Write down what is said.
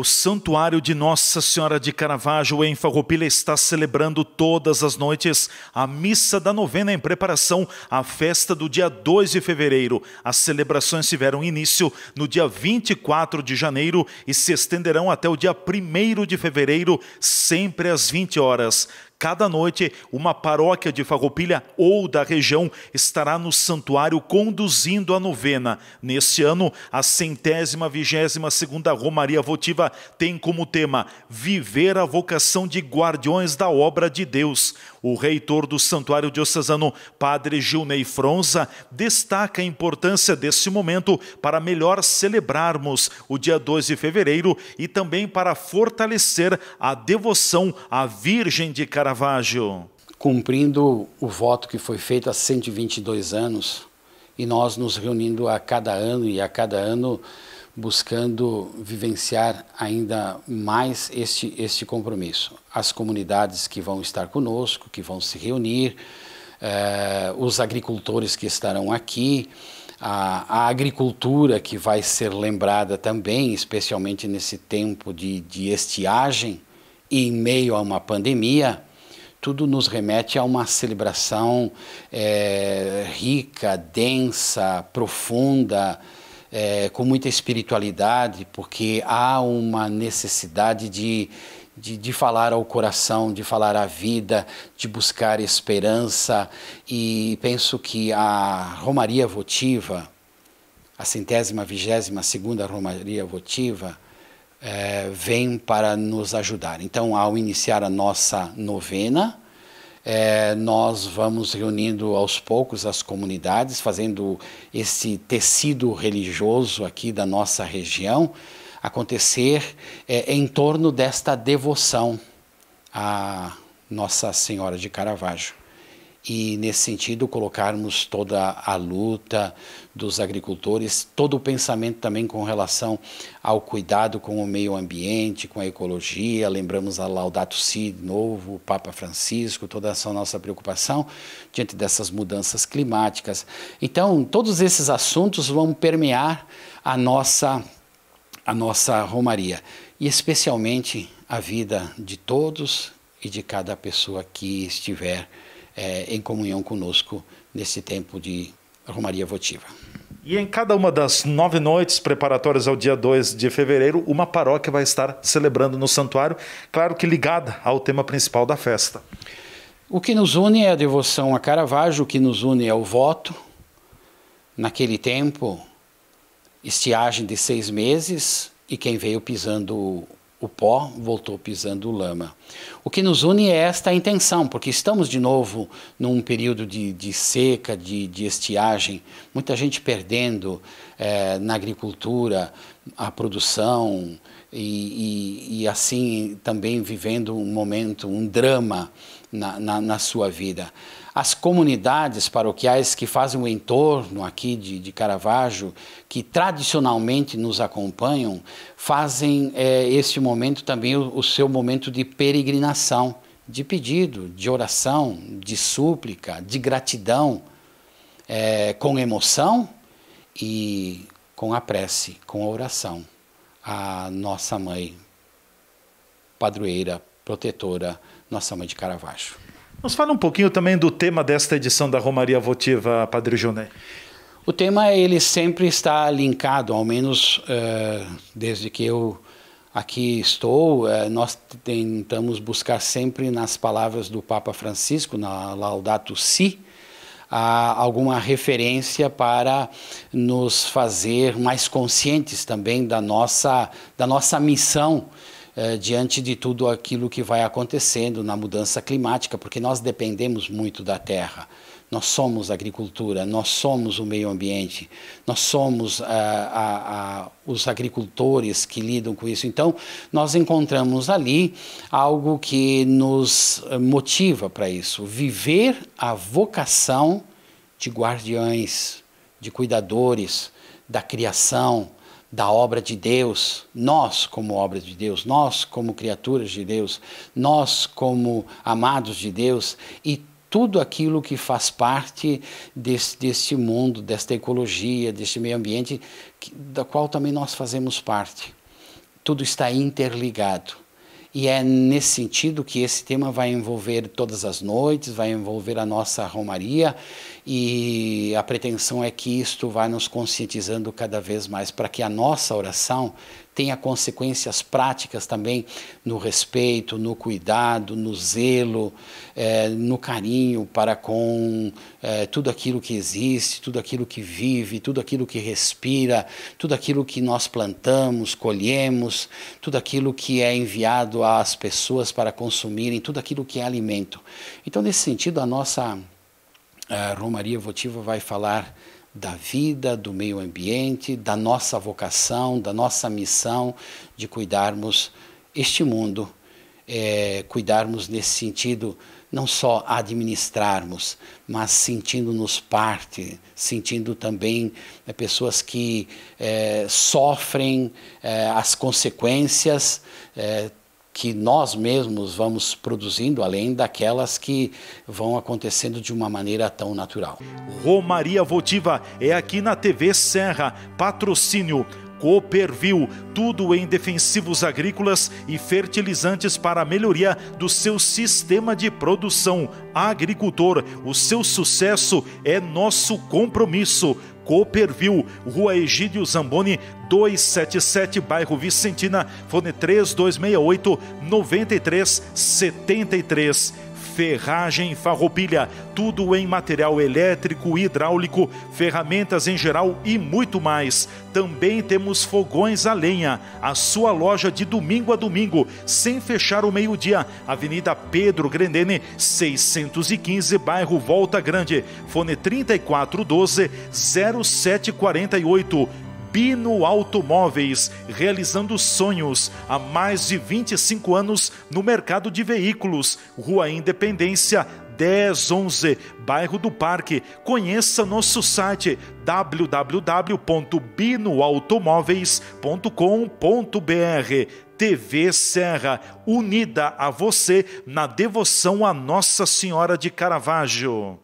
O Santuário de Nossa Senhora de Caravaggio, em Farroupilha, está celebrando todas as noites a missa da novena em preparação à festa do dia 2 de fevereiro. As celebrações tiveram início no dia 24 de janeiro e se estenderão até o dia 1 de fevereiro, sempre às 20 horas. Cada noite, uma paróquia de Farroupilha ou da região estará no santuário conduzindo a novena. Neste ano, a centésima vigésima segunda Romaria Votiva tem como tema Viver a vocação de guardiões da obra de Deus. O reitor do Santuário Diocesano, Padre Gilney Fronza, destaca a importância desse momento para melhor celebrarmos o dia 12 de fevereiro e também para fortalecer a devoção à Virgem de Caravaggio. Cumprindo o voto que foi feito há 122 anos e nós nos reunindo a cada ano e a cada ano buscando vivenciar ainda mais este, este compromisso. As comunidades que vão estar conosco, que vão se reunir, eh, os agricultores que estarão aqui, a, a, agricultura que vai ser lembrada também, especialmente nesse tempo de, de estiagem e em meio a uma pandemia tudo nos remete a uma celebração é, rica, densa, profunda, é, com muita espiritualidade, porque há uma necessidade de, de, de, falar ao coração, de falar à vida, de buscar esperança. E penso que a Romaria Votiva, a centésima, vigésima segunda Romaria Votiva, é, vem para nos ajudar. Então, ao iniciar a nossa novena, é, nós vamos reunindo aos poucos as comunidades, fazendo esse tecido religioso aqui da nossa região acontecer é, em torno desta devoção à Nossa Senhora de Caravaggio e, nesse sentido, colocarmos toda a luta dos agricultores, todo o pensamento também com relação ao cuidado com o meio ambiente, com a ecologia. Lembramos a Laudato Si, novo, o Papa Francisco, toda essa nossa preocupação diante dessas mudanças climáticas. Então, todos esses assuntos vão permear a nossa, a nossa romaria e, especialmente, a vida de todos e de cada pessoa que estiver é, em comunhão conosco nesse tempo de Romaria Votiva. E em cada uma das nove noites preparatórias ao dia 2 de fevereiro, uma paróquia vai estar celebrando no santuário, claro que ligada ao tema principal da festa. O que nos une é a devoção a Caravaggio, o que nos une é o voto. Naquele tempo, estiagem de seis meses e quem veio pisando o pó voltou pisando lama. O que nos une é esta intenção, porque estamos de novo num período de, de seca, de, de, estiagem, muita gente perdendo é, na agricultura a produção e, e, e assim também vivendo um momento, um drama na, na, na, sua vida. As comunidades paroquiais que fazem o entorno aqui de, de Caravaggio, que tradicionalmente nos acompanham, fazem é, este momento também o, o seu momento de peregrinação, de pedido, de oração, de súplica, de gratidão, é, com emoção e com a prece, com a oração à nossa mãe padroeira protetora Nossa Mãe de Caravaggio. Nos fala um pouquinho também do tema desta edição da Romaria Votiva, Padre Juné. O tema ele sempre está linkado, ao menos uh, desde que eu aqui estou, uh, nós tentamos buscar sempre nas palavras do Papa Francisco, na Laudato Si, alguma referência para nos fazer mais conscientes também da nossa, da nossa missão eh, diante de tudo aquilo que vai acontecendo na mudança climática, porque nós dependemos muito da terra. Nós somos a agricultura, nós somos o meio ambiente, nós somos ah, os agricultores que lidam com isso. Então, nós encontramos ali algo que nos eh, motiva para isso: viver a vocação de guardiães, de cuidadores da criação, da obra de Deus, nós como obra de Deus, nós como criaturas de Deus, nós como amados de Deus e tudo aquilo que faz parte desse, desse mundo, desta ecologia, deste meio ambiente, que, da qual também nós fazemos parte. Tudo está interligado. E é nesse sentido que esse tema vai envolver todas as noites, vai envolver a nossa romaria, e a pretensão é que isto vá nos conscientizando cada vez mais para que a nossa oração tenha consequências práticas também no respeito, no cuidado, no zelo, é, no carinho para com é, tudo aquilo que existe, tudo aquilo que vive, tudo aquilo que respira, tudo aquilo que nós plantamos, colhemos, tudo aquilo que é enviado às pessoas para consumirem, tudo aquilo que é alimento. Então, nesse sentido, a nossa a é, Romaria Votiva vai falar da vida, do meio ambiente, da nossa vocação, da nossa missão de cuidarmos este mundo, é, cuidarmos nesse sentido não só administrarmos, mas sentindo-nos parte, sentindo também é, pessoas que é, sofrem é, as consequências, é, que nós mesmos vamos produzindo, além daquelas que vão acontecendo de uma maneira tão natural. Romaria Votiva é aqui na TV Serra, patrocínio. Coopervil, tudo em defensivos agrícolas e fertilizantes para a melhoria do seu sistema de produção. Agricultor, o seu sucesso é nosso compromisso Cooperville, Rua Egídio Zamboni, 277, bairro Vicentina, fone 3268 9373 ferragem, farroupilha, tudo em material elétrico, hidráulico, ferramentas em geral e muito mais. Também temos fogões a lenha, a sua loja de domingo a domingo, sem fechar o meio-dia. Avenida Pedro Grendene, 615, bairro Volta Grande. Fone 3412 0748 Albino Automóveis, realizando sonhos há mais de 25 anos no mercado de veículos, Rua Independência, 1011, bairro do Parque. Conheça nosso site www.binoautomóveis.com.br. TV Serra, unida a você na devoção à Nossa Senhora de Caravaggio.